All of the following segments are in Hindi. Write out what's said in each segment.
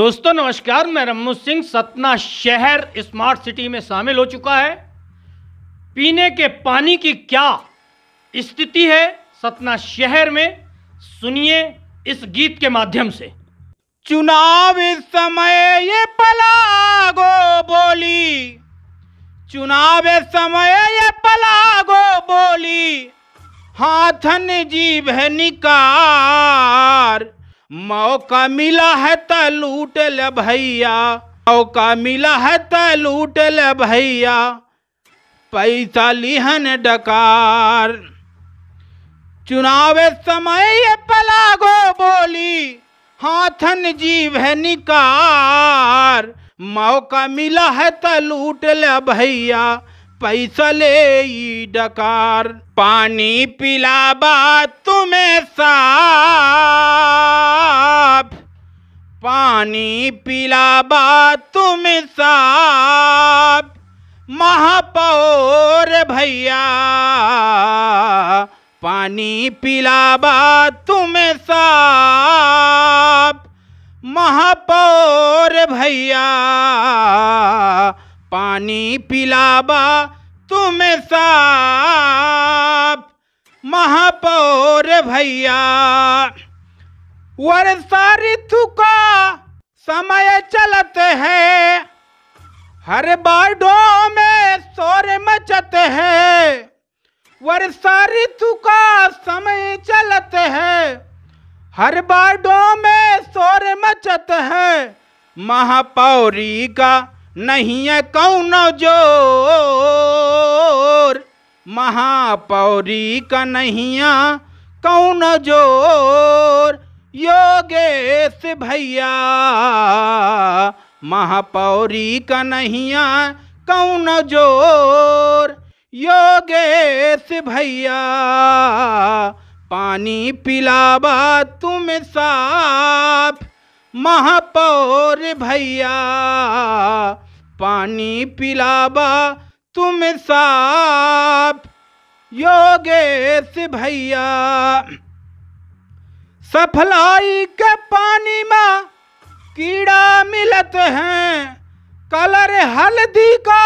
दोस्तों नमस्कार मैं रम्मू सिंह सतना शहर स्मार्ट सिटी में शामिल हो चुका है पीने के पानी की क्या स्थिति है सतना शहर में सुनिए इस गीत के माध्यम से चुनाव समय ये पलागो बोली चुनाव समय ये पलागो बोली हाथन जीभ निकार मौका मिला है तो लूट ले भैया मौका मिला है तो लूट ले भैया पैसा लिहन डकार चुनाव समय ये पलागो बोली हाथन जीव है निकार मौका मिला है तो लूट ले भैया पैसा ले डकार पानी पिलाबा तुम्हें साफ पानी पिलाबा तुम साफ महापौर भैया पानी पिलाबा तुम साफ महापौर भैया पानी पिलाबा तुम साप महापौर भैया वर्षा ऋतु का समय चलत है हर बाढ़ों में शोर मचत है वर्षा ऋतु का समय चलत है हर बाढ़ों में शोर मचत है महापौरी का नहीं है कौन जोर महापौरी का नहिया कौन जोर योगेश भैया महापौरी का नहिया कौन जोर योगेश भैया पानी पिलावा तुम साफ महापौर भैया पानी पिलाबा तुम साप योगेश भैया सफलाई के पानी में कीड़ा मिलत हैं कलर हल्दी का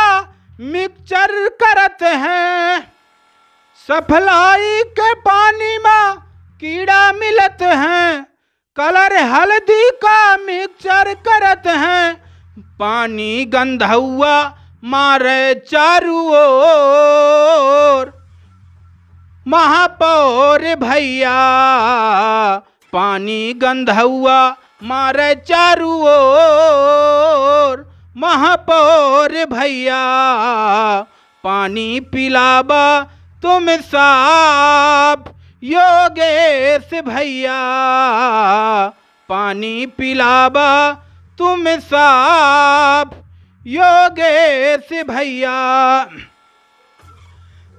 मिक्सचर करत हैं सफलाई के पानी में कीड़ा मिलत हैं कलर हल्दी का मिक्सचर करत हैं पानी गंधौआ मारे चारू ओर महापौर भैया पानी गंधौआ मारे चारू ओर महापौर भैया पानी पिलाबा तुम साफ योगेश भैया पानी पिलाबा तुम साप योगेश भैया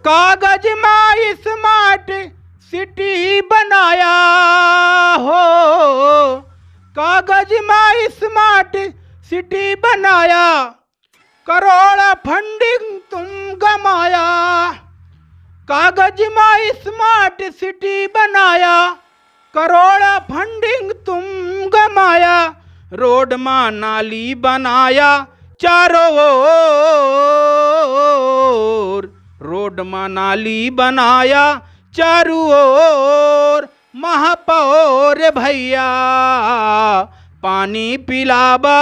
कागज माई स्मार्ट सिटी बनाया हो कागज माई स्मार्ट सिटी बनाया करोड़ फंडिंग तुम गमाया कागज माई स्मार्ट सिटी बनाया रोड में नाली बनाया चारों ओर रोड में नाली बनाया चारों ओर महापौर भैया पानी पिलाबा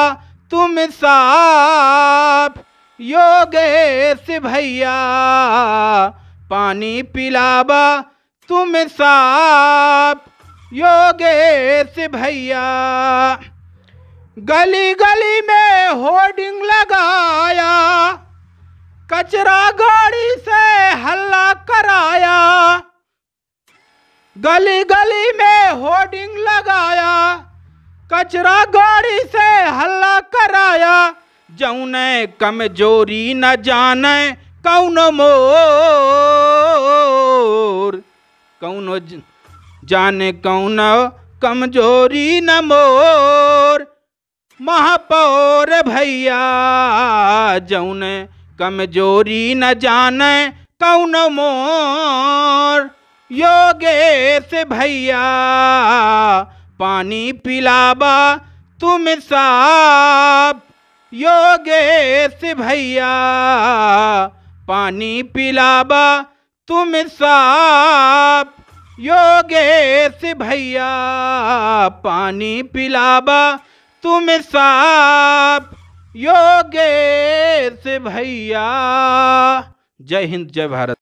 तुम साफ योगेश भैया पानी पिलाबा तुम साफ योगेश भैया गली गली में होर्डिंग लगाया कचरा गाड़ी से हल्ला कराया गली गली में होर्डिंग लगाया कचरा गाड़ी से हल्ला कराया जौने कमजोरी न जाने कौन मोर कौन जाने कौन कमजोरी न मोर महापौर भैया जौन कमजोरी न जाने कौन मोर योगेश भैया पानी पिलाबा तुम साप योगेश भैया पानी पिलाबा तुम साप योगेश भैया पानी पिलाबा तुम साप योगेश भैया जय हिंद जय भारत